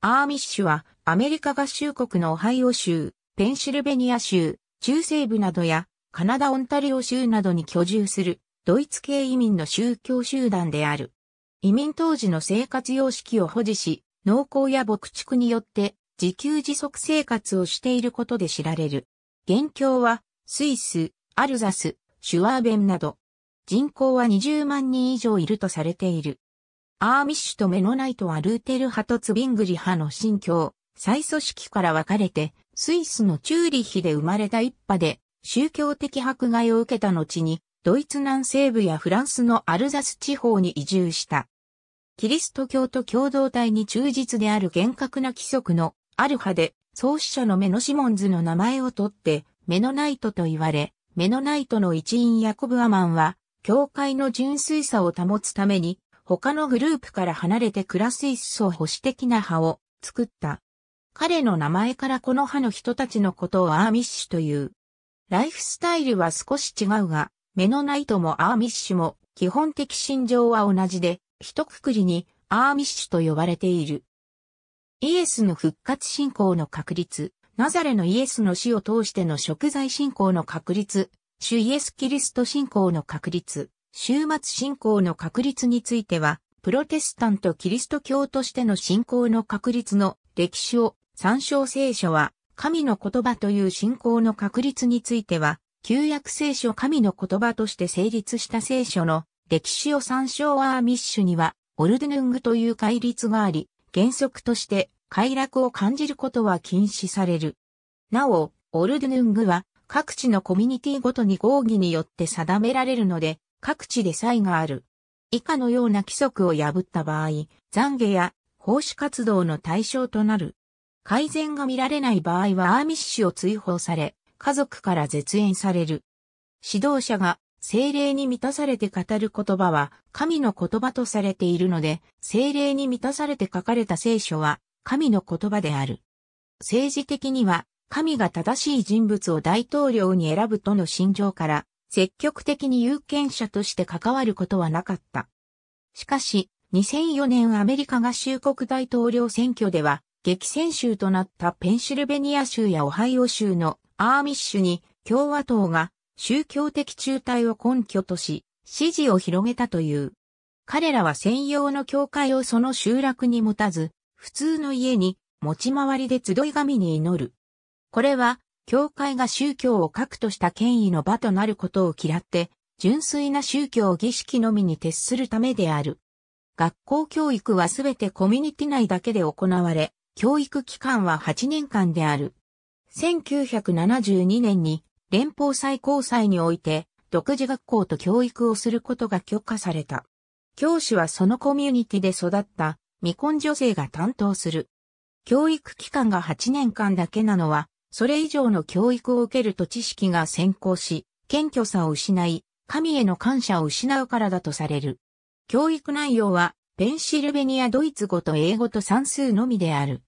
アーミッシュはアメリカ合衆国のオハイオ州、ペンシルベニア州、中西部などやカナダ・オンタリオ州などに居住するドイツ系移民の宗教集団である。移民当時の生活様式を保持し、農耕や牧畜によって自給自足生活をしていることで知られる。現況はスイス、アルザス、シュワーベンなど人口は20万人以上いるとされている。アーミッシュとメノナイトはルーテル派とツビングリ派の信教、再組織から分かれて、スイスのチューリッヒで生まれた一派で、宗教的迫害を受けた後に、ドイツ南西部やフランスのアルザス地方に移住した。キリスト教と共同体に忠実である厳格な規則のアル派で、創始者のメノシモンズの名前を取って、メノナイトと言われ、メノナイトの一員ヤコブ・アマンは、教会の純粋さを保つために、他のグループから離れて暮らす一層保守的な派を作った。彼の名前からこの派の人たちのことをアーミッシュという。ライフスタイルは少し違うが、メノナイトもアーミッシュも基本的心情は同じで、一括りにアーミッシュと呼ばれている。イエスの復活信仰の確立、ナザレのイエスの死を通しての食材信仰の確立、主イエスキリスト信仰の確立、終末信仰の確立については、プロテスタントキリスト教としての信仰の確立の歴史を参照聖書は、神の言葉という信仰の確立については、旧約聖書神の言葉として成立した聖書の歴史を参照アーミッシュには、オルデヌングという戒律があり、原則として快楽を感じることは禁止される。なお、オルデヌングは各地のコミュニティごとに合議によって定められるので、各地で差異がある。以下のような規則を破った場合、懺悔や奉仕活動の対象となる。改善が見られない場合はアーミッシュを追放され、家族から絶縁される。指導者が精霊に満たされて語る言葉は神の言葉とされているので、精霊に満たされて書かれた聖書は神の言葉である。政治的には神が正しい人物を大統領に選ぶとの心情から積極的に有権者として関わることはなかった。しかし、2004年アメリカ合衆国大統領選挙では、激戦州となったペンシルベニア州やオハイオ州のアーミッシュに共和党が宗教的中退を根拠とし、支持を広げたという。彼らは専用の教会をその集落に持たず、普通の家に持ち回りで集い神に祈る。これは教会が宗教を核とした権威の場となることを嫌って、純粋な宗教儀式のみに徹するためである。学校教育はすべてコミュニティ内だけで行われ、教育期間は8年間である。1972年に連邦最高裁において独自学校と教育をすることが許可された。教師はそのコミュニティで育った未婚女性が担当する。教育期間が8年間だけなのはそれ以上の教育を受けると知識が先行し、謙虚さを失い、神への感謝を失うからだとされる。教育内容は、ペンシルベニアドイツ語と英語と算数のみである。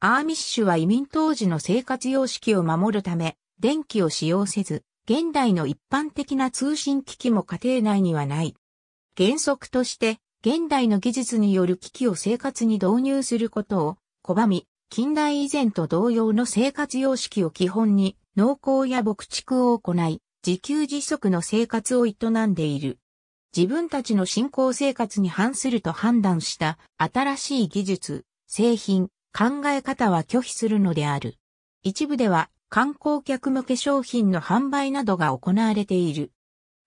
アーミッシュは移民当時の生活様式を守るため、電気を使用せず、現代の一般的な通信機器も家庭内にはない。原則として、現代の技術による機器を生活に導入することを拒み、近代以前と同様の生活様式を基本に、農耕や牧畜を行い、自給自足の生活を営んでいる。自分たちの信仰生活に反すると判断した新しい技術、製品、考え方は拒否するのである。一部では観光客向け商品の販売などが行われている。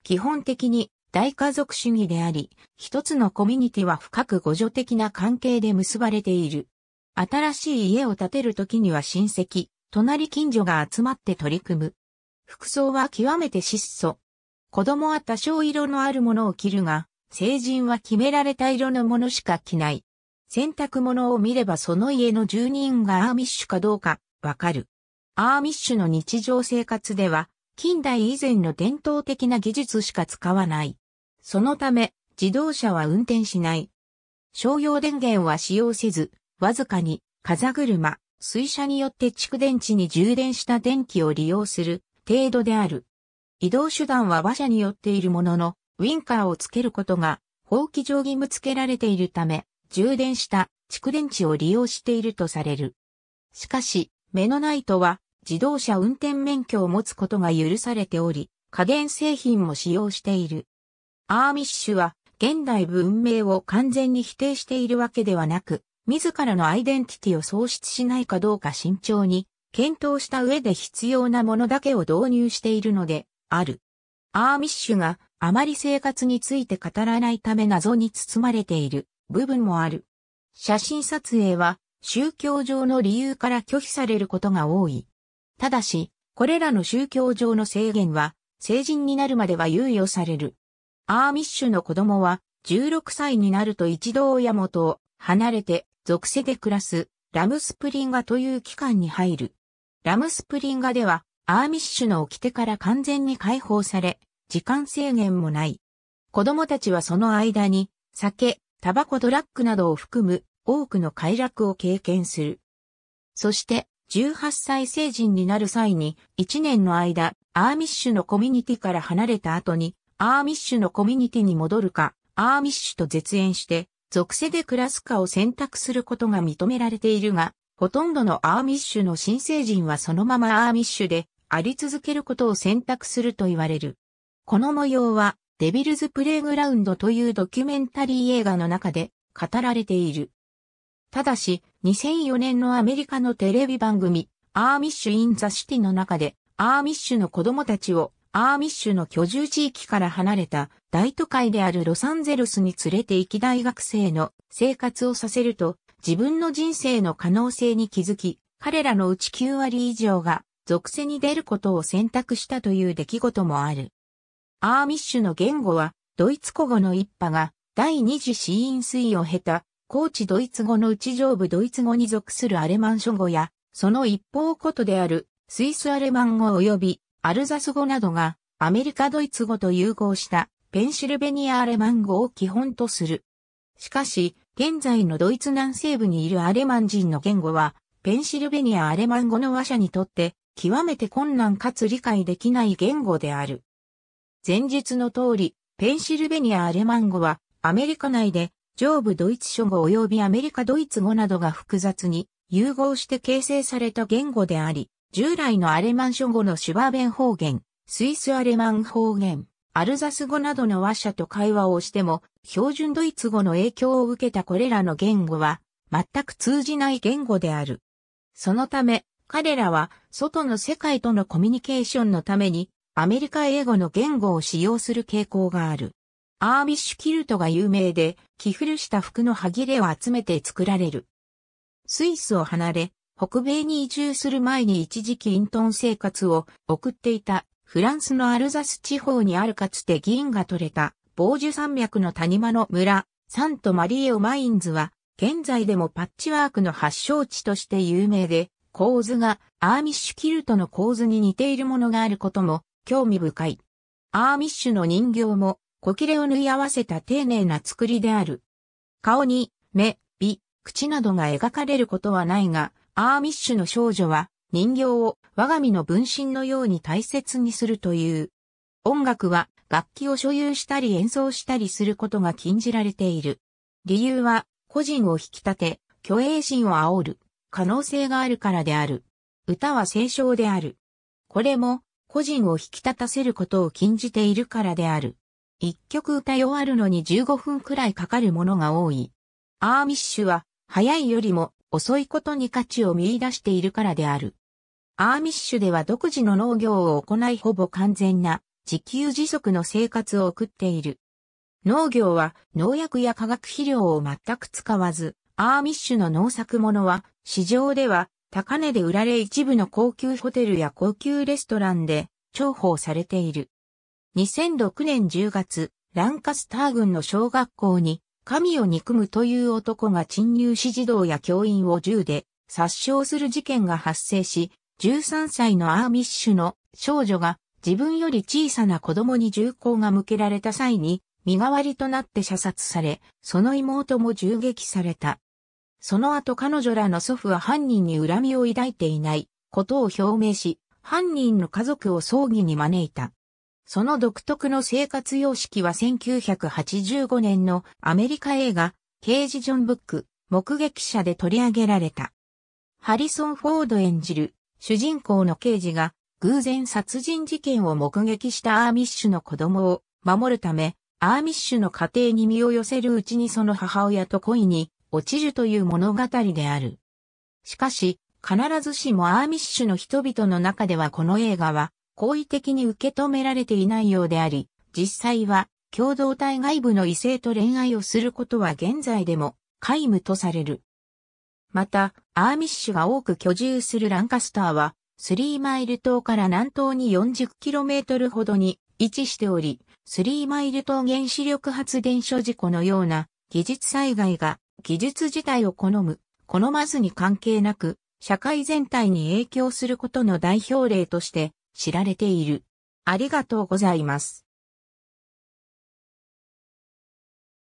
基本的に大家族主義であり、一つのコミュニティは深く互助的な関係で結ばれている。新しい家を建てる時には親戚、隣近所が集まって取り組む。服装は極めて質素。子供は多少色のあるものを着るが、成人は決められた色のものしか着ない。洗濯物を見ればその家の住人がアーミッシュかどうかわかる。アーミッシュの日常生活では、近代以前の伝統的な技術しか使わない。そのため、自動車は運転しない。商用電源は使用せず、わずかに風車、水車によって蓄電池に充電した電気を利用する程度である。移動手段は馬車によっているものの、ウィンカーをつけることが、法規上義務付けられているため、充電した蓄電池を利用しているとされる。しかし、メノナイトは自動車運転免許を持つことが許されており、家電製品も使用している。アーミッシュは現代文明を完全に否定しているわけではなく、自らのアイデンティティを喪失しないかどうか慎重に検討した上で必要なものだけを導入しているので、ある。アーミッシュがあまり生活について語らないため謎に包まれている部分もある。写真撮影は宗教上の理由から拒否されることが多い。ただし、これらの宗教上の制限は成人になるまでは猶予される。アーミッシュの子供は16歳になると一度親元を離れて属世で暮らすラムスプリンガという期間に入る。ラムスプリンガではアーミッシュの掟から完全に解放され、時間制限もない。子供たちはその間に酒、タバコドラッグなどを含む多くの快楽を経験する。そして18歳成人になる際に1年の間アーミッシュのコミュニティから離れた後にアーミッシュのコミュニティに戻るかアーミッシュと絶縁して属性で暮らすかを選択することが認められているが、ほとんどのアーミッシュの新成人はそのままアーミッシュであり続けることを選択すると言われる。この模様はデビルズ・プレイグラウンドというドキュメンタリー映画の中で語られている。ただし、2004年のアメリカのテレビ番組、アーミッシュ・イン・ザ・シティの中で、アーミッシュの子供たちをアーミッシュの居住地域から離れた大都会であるロサンゼルスに連れて行き大学生の生活をさせると、自分の人生の可能性に気づき、彼らのうち9割以上が属性に出ることを選択したという出来事もある。アーミッシュの言語は、ドイツ語の一派が、第二次死因推移を経た、高知ドイツ語の内上部ドイツ語に属するアレマン諸語や、その一方ことである、スイスアレマン語及び、アルザス語などが、アメリカドイツ語と融合したペンシルベニアアレマン語を基本とする。しかし、現在のドイツ南西部にいるアレマン人の言語は、ペンシルベニアアレマン語の話者にとって、極めて困難かつ理解できない言語である。前述の通り、ペンシルベニアアレマン語は、アメリカ内で、上部ドイツ諸語及びアメリカドイツ語などが複雑に融合して形成された言語であり、従来のアレマン諸語のシュバーベン方言、スイスアレマン方言、アルザス語などの話者と会話をしても、標準ドイツ語の影響を受けたこれらの言語は、全く通じない言語である。そのため、彼らは、外の世界とのコミュニケーションのために、アメリカ英語の言語を使用する傾向がある。アービッシュキルトが有名で、着古した服の歯切れを集めて作られる。スイスを離れ、北米に移住する前に一時期トン生活を送っていたフランスのアルザス地方にあるかつて銀が取れた、防樹山脈の谷間の村、サントマリエオマインズは、現在でもパッチワークの発祥地として有名で、構図がアーミッシュキルトの構図に似ているものがあることも興味深い。アーミッシュの人形も小切れを縫い合わせた丁寧な作りである。顔に目、鼻、口などが描かれることはないが、アーミッシュの少女は人形を我が身の分身のように大切にするという。音楽は楽器を所有したり演奏したりすることが禁じられている。理由は個人を引き立て、虚栄心を煽る可能性があるからである。歌は聖唱である。これも個人を引き立たせることを禁じているからである。一曲歌い終わるのに15分くらいかかるものが多い。アーミッシュは早いよりも遅いことに価値を見出しているからである。アーミッシュでは独自の農業を行いほぼ完全な自給自足の生活を送っている。農業は農薬や化学肥料を全く使わず、アーミッシュの農作物は市場では高値で売られ一部の高級ホテルや高級レストランで重宝されている。2006年10月、ランカスター郡の小学校に神を憎むという男が侵入し児童や教員を銃で殺傷する事件が発生し、13歳のアーミッシュの少女が自分より小さな子供に銃口が向けられた際に身代わりとなって射殺され、その妹も銃撃された。その後彼女らの祖父は犯人に恨みを抱いていないことを表明し、犯人の家族を葬儀に招いた。その独特の生活様式は1985年のアメリカ映画、刑事ジョン・ブック、目撃者で取り上げられた。ハリソン・フォード演じる主人公の刑事が偶然殺人事件を目撃したアーミッシュの子供を守るため、アーミッシュの家庭に身を寄せるうちにその母親と恋に落ちるという物語である。しかし、必ずしもアーミッシュの人々の中ではこの映画は好意的に受け止められていないようであり、実際は共同体外部の異性と恋愛をすることは現在でも皆無とされる。また、アーミッシュが多く居住するランカスターは、スリーマイル島から南東に 40km ほどに位置しており、スリーマイル島原子力発電所事故のような技術災害が技術自体を好む、好まずに関係なく、社会全体に影響することの代表例として知られている。ありがとうございます。